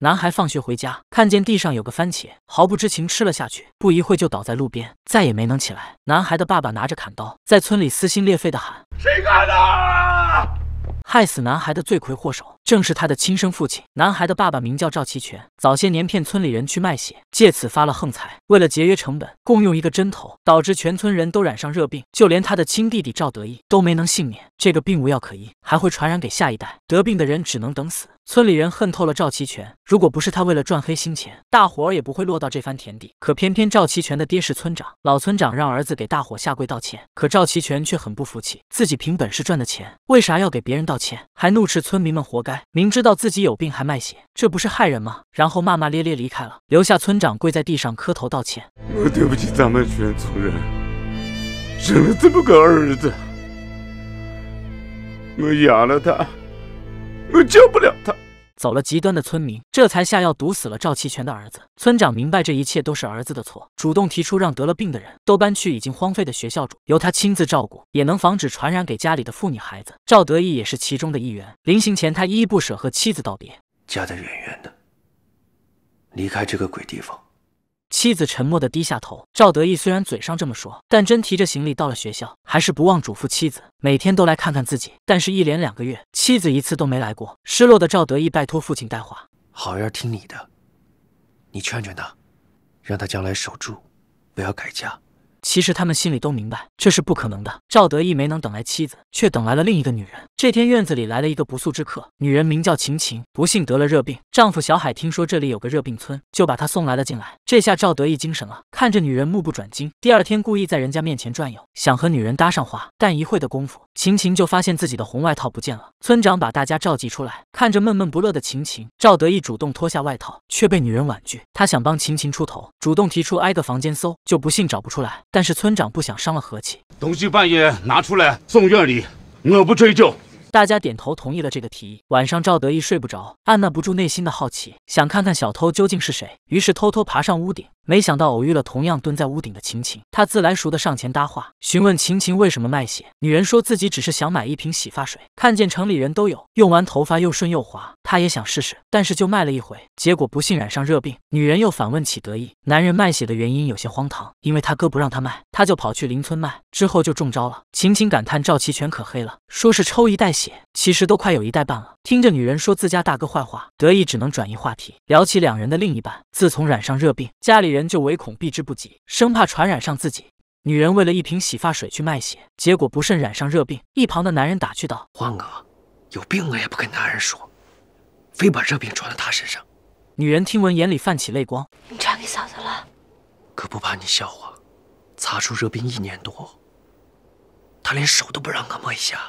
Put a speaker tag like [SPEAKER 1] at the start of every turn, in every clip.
[SPEAKER 1] 男孩放学回家，看见地上有个番茄，毫不知情吃了下去，不一会就倒在路边，再也没能起来。男孩的爸爸拿着砍刀在村里撕心裂肺地喊：“谁干的？害死男孩的罪魁祸首正是他的亲生父亲。”男孩的爸爸名叫赵齐全，早些年骗村里人去卖血，借此发了横财。为了节约成本，共用一个针头，导致全村人都染上热病，就连他的亲弟弟赵得意都没能幸免。这个病无药可医，还会传染给下一代，得病的人只能等死。村里人恨透了赵齐全。如果不是他为了赚黑心钱，大伙儿也不会落到这番田地。可偏偏赵齐全的爹是村长，老村长让儿子给大伙下跪道歉，可赵齐全却很不服气，自己凭本事赚的钱，为啥要给别人道歉？还怒斥村民们活该，明知道自己有病还卖血，这不是害人吗？然后骂骂咧咧离开了，留下村长跪在地上磕头道歉：“我对不起咱们全村人，生了这么个儿子，我养了他，我救不了他。”走了极端的村民，这才下药毒死了赵齐全的儿子。村长明白这一切都是儿子的错，主动提出让得了病的人都搬去已经荒废的学校住，由他亲自照顾，也能防止传染给家里的妇女孩子。赵德义也是其中的一员。临行前，他依依不舍和妻子道别：“家在远远的，离开这个鬼地方。”妻子沉默地低下头。赵得意虽然嘴上这么说，但真提着行李到了学校，还是不忘嘱咐妻子每天都来看看自己。但是，一连两个月，妻子一次都没来过。失落的赵得意拜托父亲带话：“好儿听你的，你劝劝他，让他将来守住，不要改嫁。”其实他们心里都明白，这是不可能的。赵德义没能等来妻子，却等来了另一个女人。这天院子里来了一个不速之客，女人名叫秦琴，不幸得了热病。丈夫小海听说这里有个热病村，就把她送来了进来。这下赵德义精神了，看着女人目不转睛。第二天故意在人家面前转悠，想和女人搭上话。但一会的功夫，秦琴就发现自己的红外套不见了。村长把大家召集出来，看着闷闷不乐的秦琴，赵德义主动脱下外套，却被女人婉拒。他想帮秦琴出头，主动提出挨个房间搜，就不信找不出来。但是村长不想伤了和气，东西半夜拿出来送院里，我不追究。大家点头同意了这个提议。晚上，赵德义睡不着，按捺不住内心的好奇，想看看小偷究竟是谁，于是偷偷爬上屋顶。没想到偶遇了同样蹲在屋顶的晴晴，他自来熟的上前搭话，询问晴晴为什么卖血。女人说自己只是想买一瓶洗发水，看见城里人都有用完头发又顺又滑，她也想试试，但是就卖了一回，结果不幸染上热病。女人又反问起得意，男人卖血的原因有些荒唐，因为他哥不让他卖，他就跑去邻村卖，之后就中招了。晴晴感叹赵齐全可黑了，说是抽一袋血，其实都快有一袋半了。听着女人说自家大哥坏话，得意只能转移话题，聊起两人的另一半。自从染上热病，家里人。人就唯恐避之不及，生怕传染上自己。女人为了一瓶洗发水去卖血，结果不慎染上热病。一旁的男人打趣道：“欢哥，有病了也不跟男人说，非把热病传到他身上。”女人听闻，眼里泛起泪光：“你传给嫂子了？可不怕你笑话，擦出热病一年多，他连手都不让我摸一下。”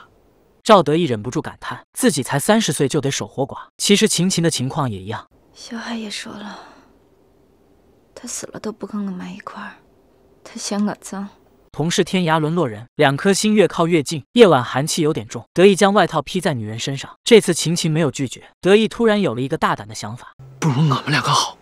[SPEAKER 1] 赵德义忍不住感叹：“自己才三十岁就得守活寡。”其实秦琴的情况也一样，小海也说了。他死了都不跟我埋一块儿，他嫌我脏。同是天涯沦落人，两颗心越靠越近。夜晚寒气有点重，得意将外套披在女人身上。这次晴晴没有拒绝，得意突然有了一个大胆的想法，不如我们两个好。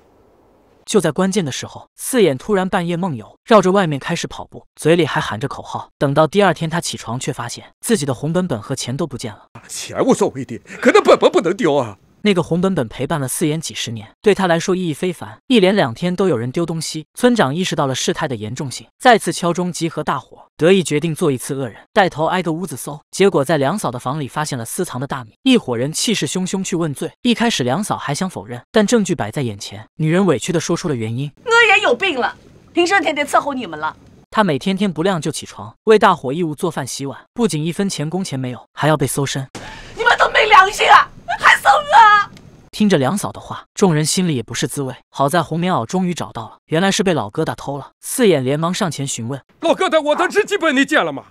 [SPEAKER 1] 就在关键的时候，四眼突然半夜梦游，绕着外面开始跑步，嘴里还喊着口号。等到第二天他起床，却发现自己的红本本和钱都不见了。钱无所谓的，可那本本不能丢啊。那个红本本陪伴了四眼几十年，对他来说意义非凡。一连两天都有人丢东西，村长意识到了事态的严重性，再次敲钟集合大伙。得意决定做一次恶人，带头挨个屋子搜。结果在梁嫂的房里发现了私藏的大米，一伙人气势汹汹去问罪。一开始梁嫂还想否认，但证据摆在眼前，女人委屈地说出了原因：“我也有病了，平生天天伺候你们了。她每天天不亮就起床为大伙义务做饭洗碗，不仅一分钱工钱没有，还要被搜身。你们都没良心啊！”听着梁嫂的话，众人心里也不是滋味。好在红棉袄终于找到了，原来是被老疙瘩偷了。四眼连忙上前询问：“老疙瘩，我的日记本你捡了吗？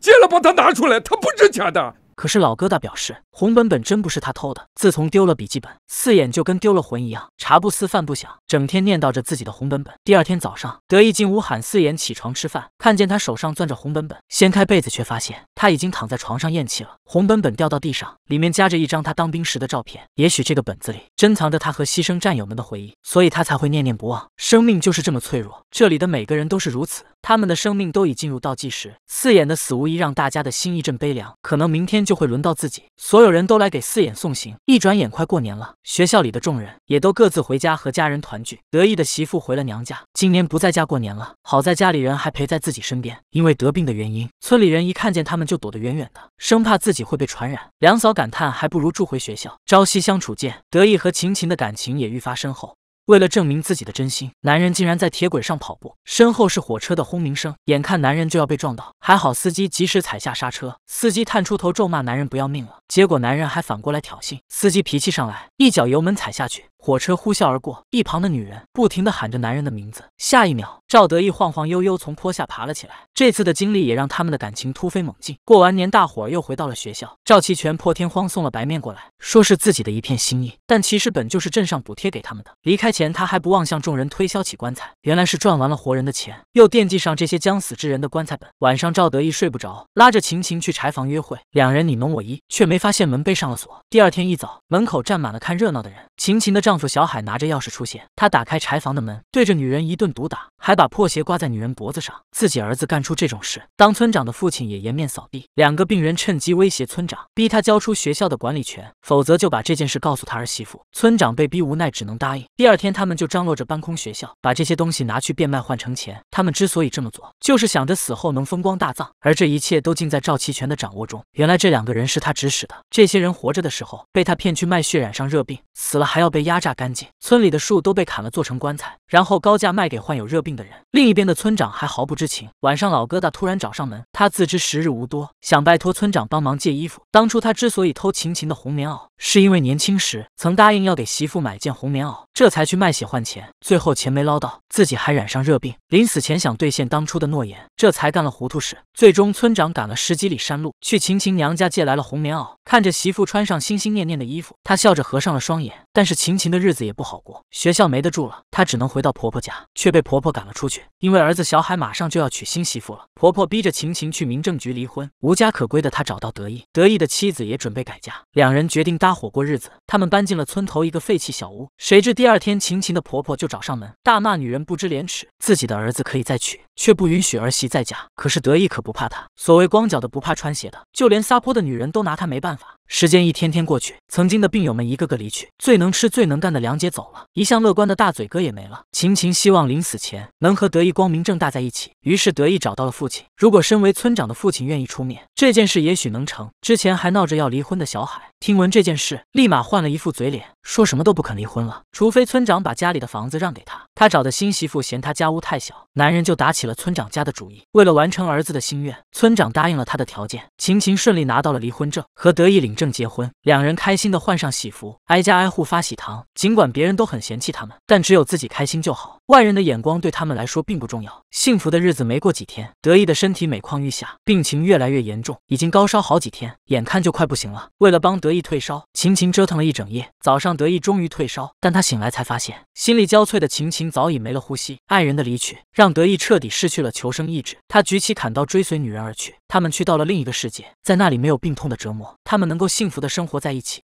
[SPEAKER 1] 捡了，把它拿出来，它不值钱的。”可是老疙瘩表示，红本本真不是他偷的。自从丢了笔记本，四眼就跟丢了魂一样，茶不思饭不想。整天念叨着自己的红本本。第二天早上，得意进屋喊四眼起床吃饭，看见他手上攥着红本本，掀开被子却发现他已经躺在床上咽气了。红本本掉到地上，里面夹着一张他当兵时的照片。也许这个本子里珍藏着他和牺牲战友们的回忆，所以他才会念念不忘。生命就是这么脆弱，这里的每个人都是如此，他们的生命都已进入倒计时。四眼的死无疑让大家的心一阵悲凉，可能明天就会轮到自己。所有人都来给四眼送行。一转眼快过年了，学校里的众人也都各自回家和家人团。得意的媳妇回了娘家，今年不在家过年了。好在家里人还陪在自己身边。因为得病的原因，村里人一看见他们就躲得远远的，生怕自己会被传染。梁嫂感叹，还不如住回学校，朝夕相处见。得意和晴晴的感情也愈发深厚。为了证明自己的真心，男人竟然在铁轨上跑步，身后是火车的轰鸣声。眼看男人就要被撞到，还好司机及时踩下刹车。司机探出头咒骂男人不要命了，结果男人还反过来挑衅，司机脾气上来，一脚油门踩下去，火车呼啸而过。一旁的女人不停的喊着男人的名字。下一秒，赵德义晃晃悠悠从坡下爬了起来。这次的经历也让他们的感情突飞猛进。过完年，大伙儿又回到了学校。赵齐全破天荒送了白面过来，说是自己的一片心意，但其实本就是镇上补贴给他们的。离开。前他还不忘向众人推销起棺材，原来是赚完了活人的钱，又惦记上这些将死之人的棺材本。晚上赵德义睡不着，拉着琴琴去柴房约会，两人你侬我依，却没发现门被上了锁。第二天一早，门口站满了看热闹的人。琴琴的丈夫小海拿着钥匙出现，他打开柴房的门，对着女人一顿毒打，还把破鞋挂在女人脖子上。自己儿子干出这种事，当村长的父亲也颜面扫地。两个病人趁机威胁村长，逼他交出学校的管理权，否则就把这件事告诉他儿媳妇。村长被逼无奈，只能答应。第二天。天他们就张罗着搬空学校，把这些东西拿去变卖换成钱。他们之所以这么做，就是想着死后能风光大葬。而这一切都尽在赵齐全的掌握中。原来这两个人是他指使的。这些人活着的时候被他骗去卖血染上热病，死了还要被压榨干净。村里的树都被砍了做成棺材，然后高价卖给患有热病的人。另一边的村长还毫不知情。晚上老疙瘩突然找上门，他自知时日无多，想拜托村长帮忙借衣服。当初他之所以偷晴晴的红棉袄，是因为年轻时曾答应要给媳妇买件红棉袄，这才去。卖血换钱，最后钱没捞到，自己还染上热病。临死前想兑现当初的诺言，这才干了糊涂事。最终，村长赶了十几里山路去秦琴娘家借来了红棉袄，看着媳妇穿上心心念念的衣服，他笑着合上了双眼。但是秦琴的日子也不好过，学校没得住了，她只能回到婆婆家，却被婆婆赶了出去，因为儿子小海马上就要娶新媳妇了，婆婆逼着秦琴去民政局离婚。无家可归的他找到得意，得意的妻子也准备改嫁，两人决定搭伙过日子。他们搬进了村头一个废弃小屋，谁知第二天。秦琴的婆婆就找上门，大骂女人不知廉耻，自己的儿子可以再娶，却不允许儿媳再嫁。可是得意可不怕她，所谓光脚的不怕穿鞋的，就连撒泼的女人都拿她没办法。时间一天天过去，曾经的病友们一个个离去，最能吃、最能干的梁姐走了，一向乐观的大嘴哥也没了。秦琴希望临死前能和得意光明正大在一起，于是得意找到了父亲，如果身为村长的父亲愿意出面，这件事也许能成。之前还闹着要离婚的小海，听闻这件事，立马换了一副嘴脸，说什么都不肯离婚了，除非村长。想把家里的房子让给他，他找的新媳妇嫌他家屋太小，男人就打起了村长家的主意。为了完成儿子的心愿，村长答应了他的条件，秦琴顺利拿到了离婚证，和得意领证结婚。两人开心的换上喜服，挨家挨户发喜糖。尽管别人都很嫌弃他们，但只有自己开心就好。外人的眼光对他们来说并不重要。幸福的日子没过几天，得意的身体每况愈下，病情越来越严重，已经高烧好几天，眼看就快不行了。为了帮得意退烧，晴晴折腾了一整夜。早上，得意终于退烧，但他醒来才发现，心力交瘁的晴晴早已没了呼吸。爱人的离去让得意彻底失去了求生意志，他举起砍刀追随女人而去。他们去到了另一个世界，在那里没有病痛的折磨，他们能够幸福的生活在一起。